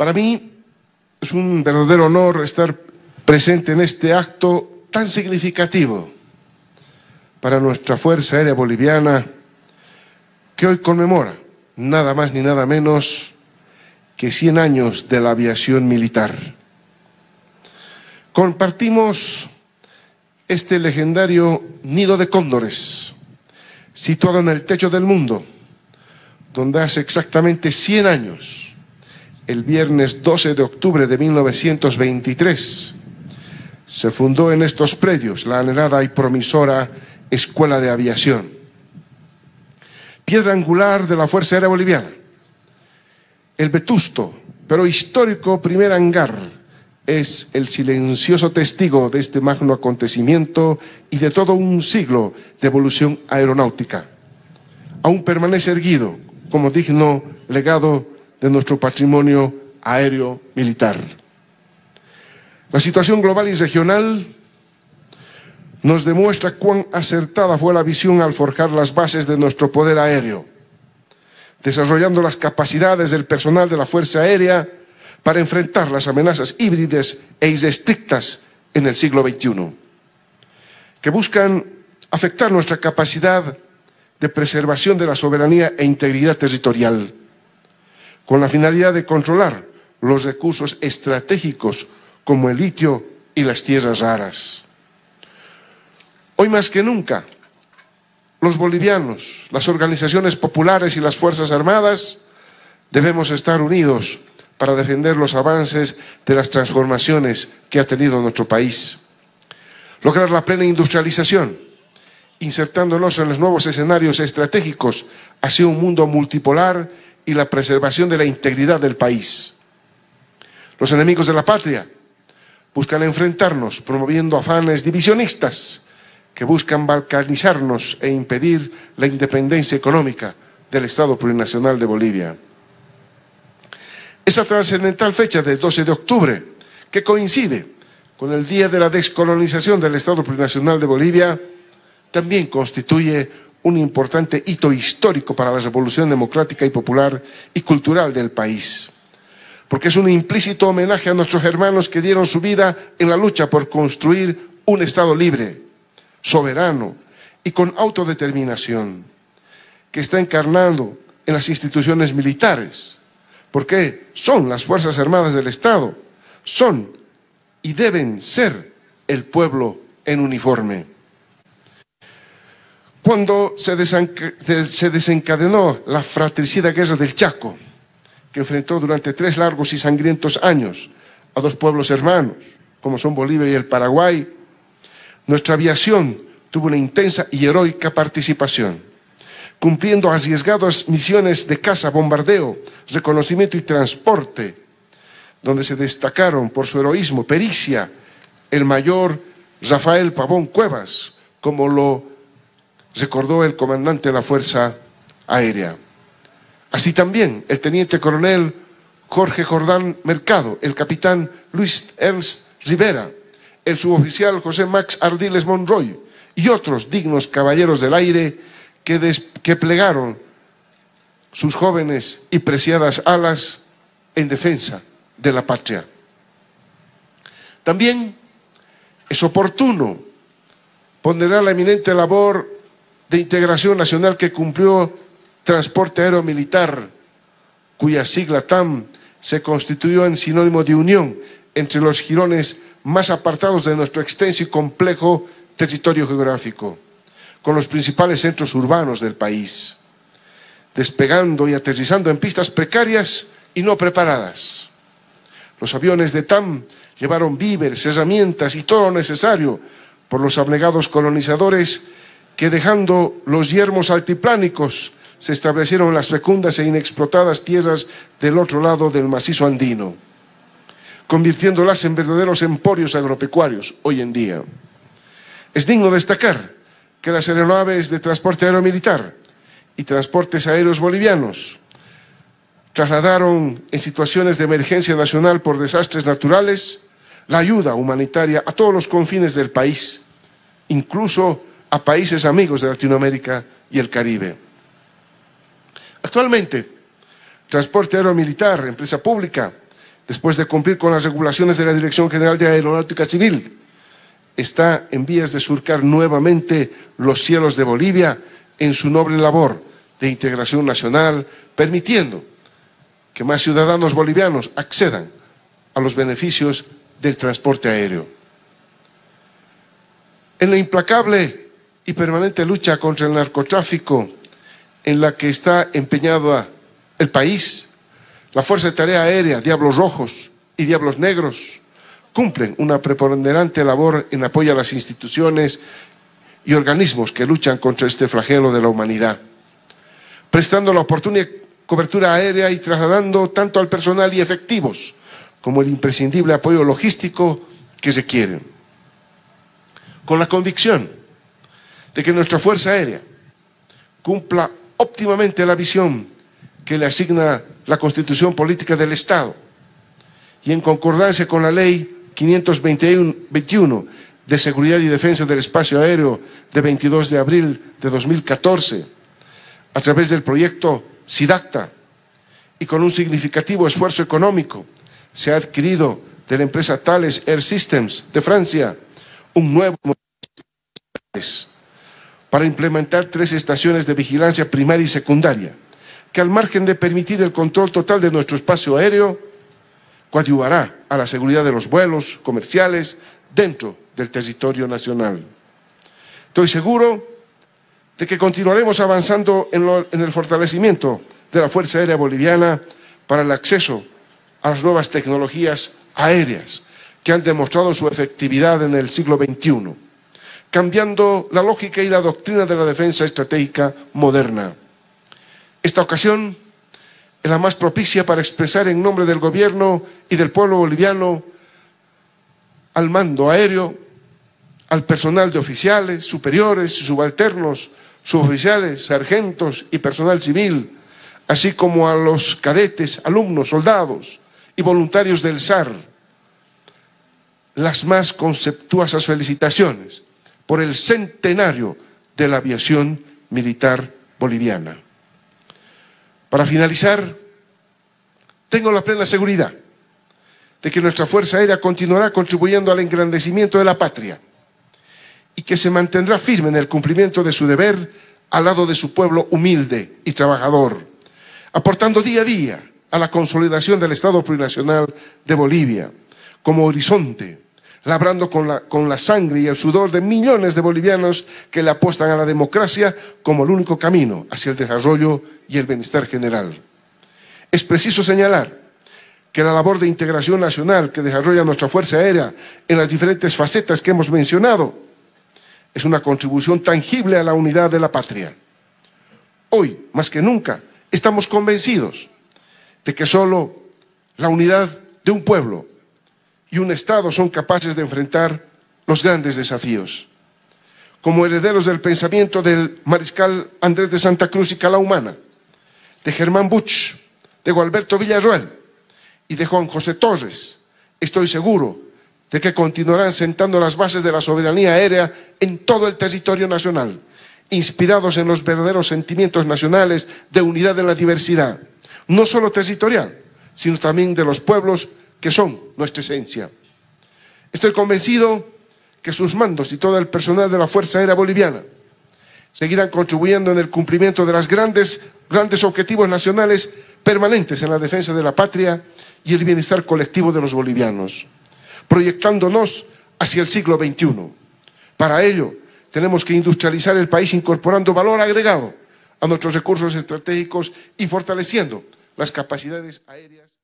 Para mí es un verdadero honor estar presente en este acto tan significativo para nuestra Fuerza Aérea Boliviana que hoy conmemora nada más ni nada menos que 100 años de la aviación militar. Compartimos este legendario nido de cóndores, situado en el techo del mundo, donde hace exactamente 100 años el viernes 12 de octubre de 1923. Se fundó en estos predios la anhelada y promisora Escuela de Aviación, piedra angular de la Fuerza Aérea Boliviana. El vetusto, pero histórico primer hangar es el silencioso testigo de este magno acontecimiento y de todo un siglo de evolución aeronáutica. Aún permanece erguido como digno legado de nuestro patrimonio aéreo militar. La situación global y regional nos demuestra cuán acertada fue la visión al forjar las bases de nuestro poder aéreo, desarrollando las capacidades del personal de la Fuerza Aérea para enfrentar las amenazas híbridas e irrestrictas en el siglo XXI, que buscan afectar nuestra capacidad de preservación de la soberanía e integridad territorial con la finalidad de controlar los recursos estratégicos como el litio y las tierras raras. Hoy más que nunca, los bolivianos, las organizaciones populares y las Fuerzas Armadas debemos estar unidos para defender los avances de las transformaciones que ha tenido nuestro país. Lograr la plena industrialización, insertándonos en los nuevos escenarios estratégicos hacia un mundo multipolar y la preservación de la integridad del país. Los enemigos de la patria buscan enfrentarnos promoviendo afanes divisionistas que buscan balcanizarnos e impedir la independencia económica del Estado plurinacional de Bolivia. Esa trascendental fecha del 12 de octubre, que coincide con el día de la descolonización del Estado plurinacional de Bolivia, también constituye un importante hito histórico para la revolución democrática y popular y cultural del país, porque es un implícito homenaje a nuestros hermanos que dieron su vida en la lucha por construir un Estado libre, soberano y con autodeterminación, que está encarnado en las instituciones militares, porque son las Fuerzas Armadas del Estado, son y deben ser el pueblo en uniforme cuando se, desencadenó la fratricida guerra del Chaco, que enfrentó durante tres largos y sangrientos años a dos pueblos hermanos, como son Bolivia y el Paraguay, nuestra aviación tuvo una intensa y heroica participación, cumpliendo arriesgadas misiones de caza, bombardeo, reconocimiento y transporte, donde se destacaron por su heroísmo, pericia, el mayor Rafael Pavón Cuevas, como lo recordó el comandante de la Fuerza Aérea. Así también el teniente coronel Jorge Jordán Mercado, el capitán Luis Ernst Rivera, el suboficial José Max Ardiles Monroy y otros dignos caballeros del aire que, que plegaron sus jóvenes y preciadas alas en defensa de la patria. También es oportuno ponderar la eminente labor de Integración Nacional que cumplió Transporte Aéreo Militar, cuya sigla TAM se constituyó en sinónimo de unión entre los girones más apartados de nuestro extenso y complejo territorio geográfico, con los principales centros urbanos del país, despegando y aterrizando en pistas precarias y no preparadas. Los aviones de TAM llevaron víveres, herramientas y todo lo necesario por los abnegados colonizadores que dejando los yermos altiplánicos se establecieron las fecundas e inexplotadas tierras del otro lado del macizo andino, convirtiéndolas en verdaderos emporios agropecuarios hoy en día. Es digno destacar que las aeronaves de transporte aeromilitar y transportes aéreos bolivianos trasladaron en situaciones de emergencia nacional por desastres naturales la ayuda humanitaria a todos los confines del país, incluso a países amigos de Latinoamérica y el Caribe. Actualmente, Transporte Aéreo Militar, empresa pública, después de cumplir con las regulaciones de la Dirección General de Aeronáutica Civil, está en vías de surcar nuevamente los cielos de Bolivia en su noble labor de integración nacional, permitiendo que más ciudadanos bolivianos accedan a los beneficios del transporte aéreo. En la implacable permanente lucha contra el narcotráfico en la que está empeñado el país, la Fuerza de Tarea Aérea, Diablos Rojos y Diablos Negros, cumplen una preponderante labor en apoyo a las instituciones y organismos que luchan contra este flagelo de la humanidad, prestando la oportuna cobertura aérea y trasladando tanto al personal y efectivos como el imprescindible apoyo logístico que se quiere. Con la convicción de que nuestra Fuerza Aérea cumpla óptimamente la visión que le asigna la Constitución Política del Estado y en concordancia con la Ley 521 de Seguridad y Defensa del Espacio Aéreo de 22 de abril de 2014, a través del proyecto SIDACTA y con un significativo esfuerzo económico, se ha adquirido de la empresa Thales Air Systems de Francia un nuevo para implementar tres estaciones de vigilancia primaria y secundaria, que al margen de permitir el control total de nuestro espacio aéreo, coadyuvará a la seguridad de los vuelos comerciales dentro del territorio nacional. Estoy seguro de que continuaremos avanzando en, en el fortalecimiento de la Fuerza Aérea Boliviana para el acceso a las nuevas tecnologías aéreas que han demostrado su efectividad en el siglo XXI cambiando la lógica y la doctrina de la defensa estratégica moderna. Esta ocasión es la más propicia para expresar en nombre del gobierno y del pueblo boliviano al mando aéreo, al personal de oficiales, superiores, subalternos, suboficiales, sargentos y personal civil, así como a los cadetes, alumnos, soldados y voluntarios del SAR, las más conceptuosas felicitaciones por el centenario de la aviación militar boliviana. Para finalizar, tengo la plena seguridad de que nuestra Fuerza Aérea continuará contribuyendo al engrandecimiento de la patria y que se mantendrá firme en el cumplimiento de su deber al lado de su pueblo humilde y trabajador, aportando día a día a la consolidación del Estado plurinacional de Bolivia como horizonte labrando con la, sangre y el sudor de millones de bolivianos que le apuestan a la democracia como el único camino hacia el desarrollo y el bienestar general. Es preciso señalar que la labor de integración nacional que desarrolla nuestra Fuerza Aérea en las diferentes facetas que hemos mencionado es una contribución tangible a la unidad de la patria. Hoy, más que nunca, estamos convencidos de que solo la unidad de un pueblo y un Estado son capaces de enfrentar los grandes desafíos. Como herederos del pensamiento del mariscal Andrés de Santa Cruz y Calahumana, de Germán Buch, de Gualberto Villarroel y de Juan José Torres, estoy seguro de que continuarán sentando las bases de la soberanía aérea en todo el territorio nacional, inspirados en los verdaderos sentimientos nacionales de unidad en la diversidad, no solo territorial, sino también de los pueblos que son nuestra esencia. Estoy convencido que sus mandos y todo el personal de la Fuerza Aérea Boliviana seguirán contribuyendo en el cumplimiento de los grandes, grandes objetivos nacionales permanentes en la defensa de la patria y el bienestar colectivo de los bolivianos, proyectándonos hacia el siglo XXI. Para ello, tenemos que industrializar el país incorporando valor agregado a nuestros recursos estratégicos y fortaleciendo las capacidades aéreas.